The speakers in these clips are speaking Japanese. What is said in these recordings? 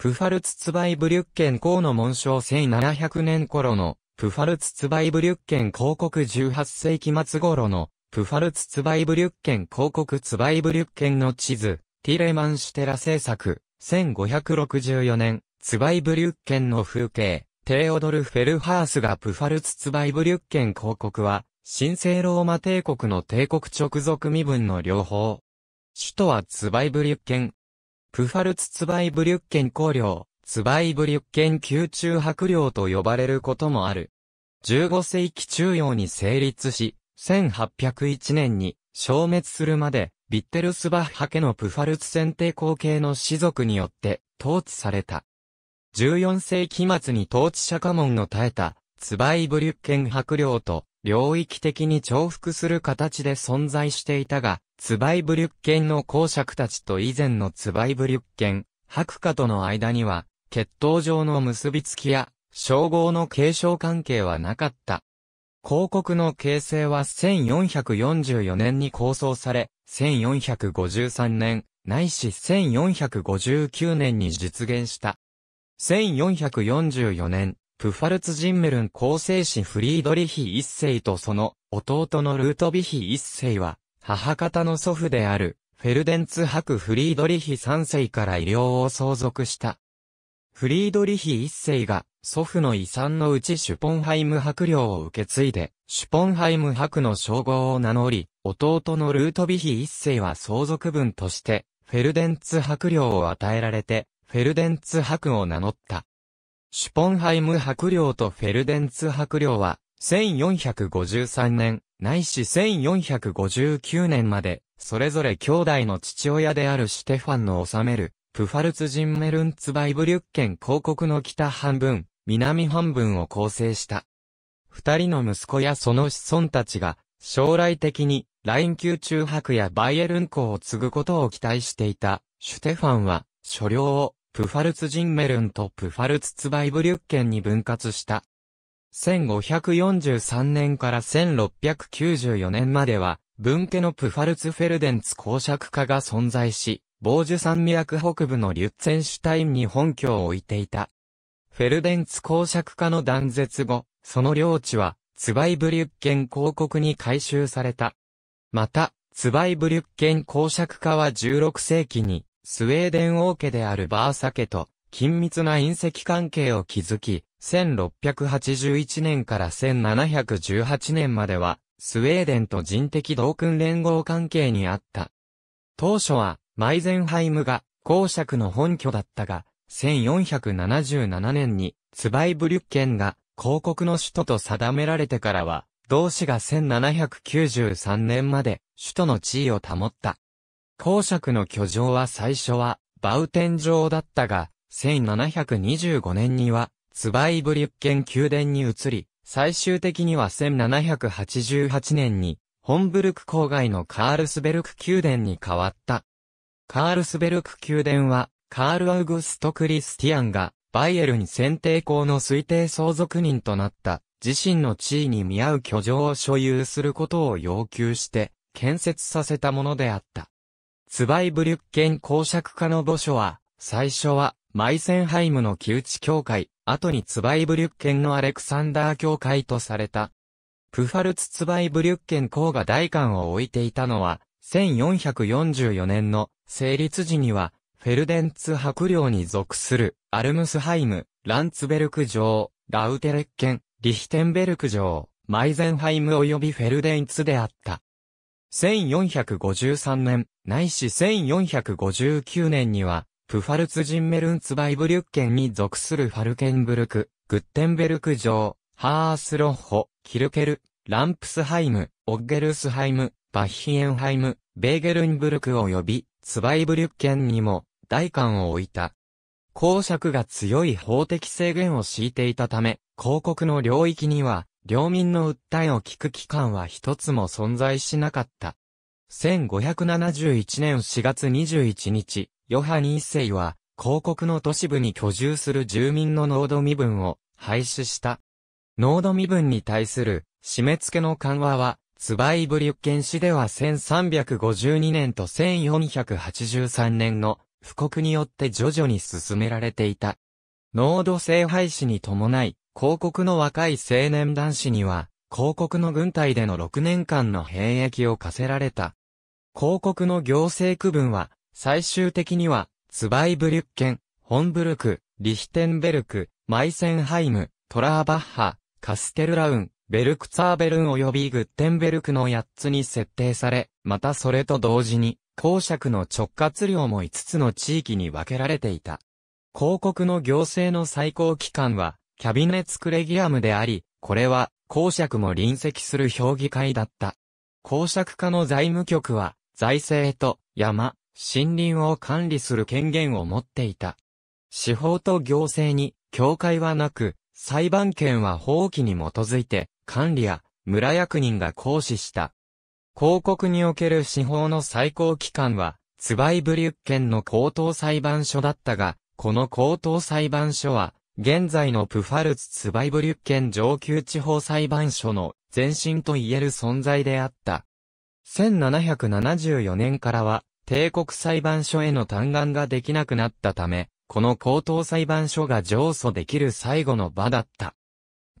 プファルツツバイブリュッケン公の紋章1700年頃の、プファルツツバイブリュッケン広告18世紀末頃の、プファルツツバイブリュッケン広告ツバイブリュッケンの地図、ティレマンシュテラ制作、1564年、ツバイブリュッケンの風景、テオドル・フェルハースがプファルツツバイブリュッケン広告は、神聖ローマ帝国の帝国直属身分の両方。首都はツバイブリュッケン、プファルツツバイブリュッケン公領、ツバイブリュッケン宮中白領と呼ばれることもある。15世紀中央に成立し、1801年に消滅するまで、ビッテルスバッハ家のプファルツ選定後継の士族によって統治された。14世紀末に統治者家門の絶えた、ツバイブリュッケン白領と領域的に重複する形で存在していたが、ツバイブリュッケンの公爵たちと以前のツバイブリュッケン、白化との間には、血統上の結びつきや、称号の継承関係はなかった。広告の形成は1444年に構想され、1453年、ないし1459年に実現した。1444年、プファルツジンメルン構成子フリードリヒ一世とその弟のルートビヒ一世は、母方の祖父である、フェルデンツ博フリードリヒ三世から医療を相続した。フリードリヒ一世が、祖父の遺産のうちシュポンハイム博領を受け継いで、シュポンハイム博の称号を名乗り、弟のルートビヒ一世は相続分として、フェルデンツ博領を与えられて、フェルデンツ博を名乗った。シュポンハイム白領とフェルデンツ白領は、1453年、ないし1459年まで、それぞれ兄弟の父親であるシュテファンの治める、プファルツジンメルンツバイブリュッケン広告の北半分、南半分を構成した。二人の息子やその子孫たちが、将来的に、ライン級中白やバイエルン校を継ぐことを期待していた、シュテファンは、所領をプファルツジンメルンとプファルツツバイブリュッケンに分割した。1543年から1694年までは、分家のプファルツフェルデンツ公爵家が存在し、傍受山脈北部のリュッツェンシュタインに本拠を置いていた。フェルデンツ公爵家の断絶後、その領地は、ツバイブリュッケン公国に改修された。また、ツバイブリュッケン公爵家は16世紀に、スウェーデン王家であるバーサ家と緊密な隕石関係を築き、1681年から1718年までは、スウェーデンと人的同訓連合関係にあった。当初は、マイゼンハイムが公爵の本拠だったが、1477年にツバイブリュッケンが広告の首都と定められてからは、同氏が1793年まで首都の地位を保った。公爵の居城は最初は、バウテン城だったが、1725年には、ツバイブリュッケン宮殿に移り、最終的には1788年に、ホンブルク郊外のカールスベルク宮殿に変わった。カールスベルク宮殿は、カール・アウグスト・クリスティアンが、バイエルン選定校の推定相続人となった、自身の地位に見合う居城を所有することを要求して、建設させたものであった。ツバイブリュッケン公爵家の墓所は、最初は、マイセンハイムの旧地教会、後にツバイブリュッケンのアレクサンダー教会とされた。プファルツツバイブリュッケン公が大官を置いていたのは、1444年の成立時には、フェルデンツ伯領に属する、アルムスハイム、ランツベルク城、ラウテレッケン、リヒテンベルク城、マイゼンハイム及びフェルデンツであった。1453年、ないし1459年には、プファルツジンメルンツバイブリュッケンに属するファルケンブルク、グッテンベルク城、ハースロッホ、キルケル、ランプスハイム、オッゲルスハイム、バッヒエンハイム、ベーゲルンブルク及び、ツバイブリュッケンにも、大官を置いた。公爵が強い法的制限を敷いていたため、広告の領域には、領民の訴えを聞く機関は一つも存在しなかった。1571年4月21日、ヨハニ一世は、広告の都市部に居住する住民の濃度身分を廃止した。濃度身分に対する締め付けの緩和は、ツバイブリュッケン市では1352年と1483年の布告によって徐々に進められていた。濃度性廃止に伴い、広告の若い青年男子には、広告の軍隊での6年間の兵役を課せられた。広告の行政区分は、最終的には、ツバイブリュッケン、ホンブルク、リヒテンベルク、マイセンハイム、トラーバッハ、カステルラウン、ベルクツァーベルン及びグッテンベルクの8つに設定され、またそれと同時に、公爵の直轄領も5つの地域に分けられていた。広告の行政の最高機関は、キャビネツクレギアムであり、これは、公爵も隣席する評議会だった。公爵課の財務局は、財政と山、森林を管理する権限を持っていた。司法と行政に、境会はなく、裁判権は法規に基づいて、管理や村役人が行使した。広告における司法の最高機関は、ツバイブリュッケンの高等裁判所だったが、この高等裁判所は、現在のプファルツ・ツバイブリュッケン上級地方裁判所の前身と言える存在であった。1774年からは、帝国裁判所への嘆願ができなくなったため、この高等裁判所が上訴できる最後の場だった。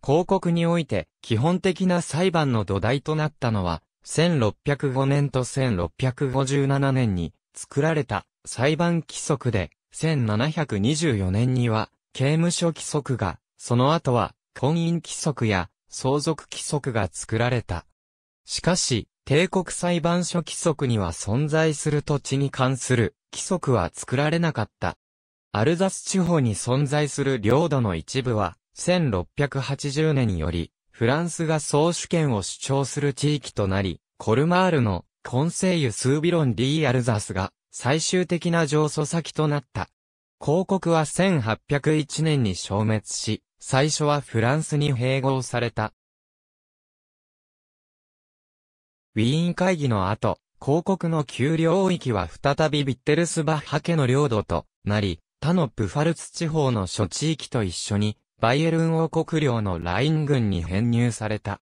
広告において、基本的な裁判の土台となったのは、1605年と1657年に作られた裁判規則で、1724年には刑務所規則が、その後は、婚姻規則や相続規則が作られた。しかし、帝国裁判所規則には存在する土地に関する規則は作られなかった。アルザス地方に存在する領土の一部は、1680年により、フランスが総主権を主張する地域となり、コルマールのコンセイユ・スービロン・ディ・アルザスが最終的な上訴先となった。広告は1801年に消滅し、最初はフランスに併合された。ウィーン会議の後、広告の旧領域は再びビッテルスバッハ家の領土となり、他のプファルツ地方の諸地域と一緒に、バイエルン王国領のライン軍に編入された。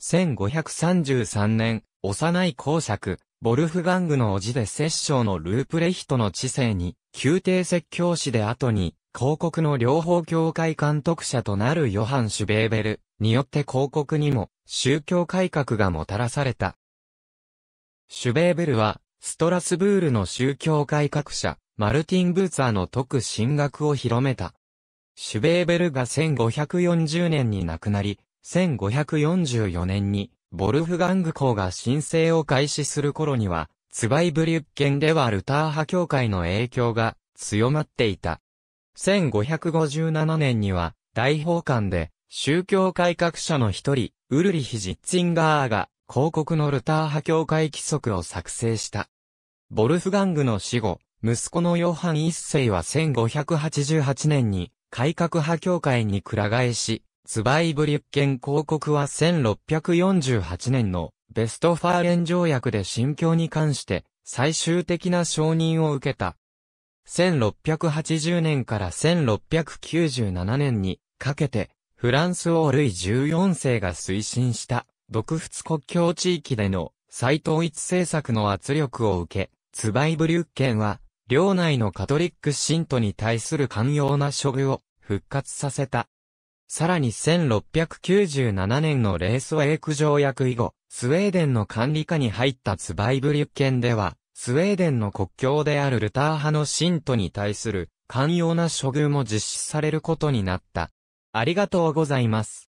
1533年、幼い公爵、ボルフガングの叔父で摂政のループレヒトの治世に宮廷説教師で後に、広告の両方教会監督者となるヨハン・シュベーベルによって広告にも宗教改革がもたらされた。シュベーベルは、ストラスブールの宗教改革者、マルティン・ブーツァーの特進学を広めた。シュベーベルが1540年に亡くなり、1544年に、ボルフガング公が申請を開始する頃には、ツバイブリュッケンではルター派教会の影響が強まっていた。1557年には、大法官で、宗教改革者の一人、ウルリヒ・ジッツィンガーが、広告のルター派教会規則を作成した。ボルフガングの死後、息子のヨハン一世は1588年に、改革派教会にくら替えし、ツバイブリュッケン広告は1648年のベストファーレン条約で心教に関して最終的な承認を受けた。1680年から1697年にかけて、フランス王ルイ14世が推進した、独仏国境地域での再統一政策の圧力を受け、ツバイブリュッケンは、領内のカトリック信徒に対する寛容な処遇を復活させた。さらに1697年のレースウェイク条約以後、スウェーデンの管理下に入ったツバイブリュッケンでは、スウェーデンの国境であるルター派の信徒に対する寛容な処遇も実施されることになった。ありがとうございます。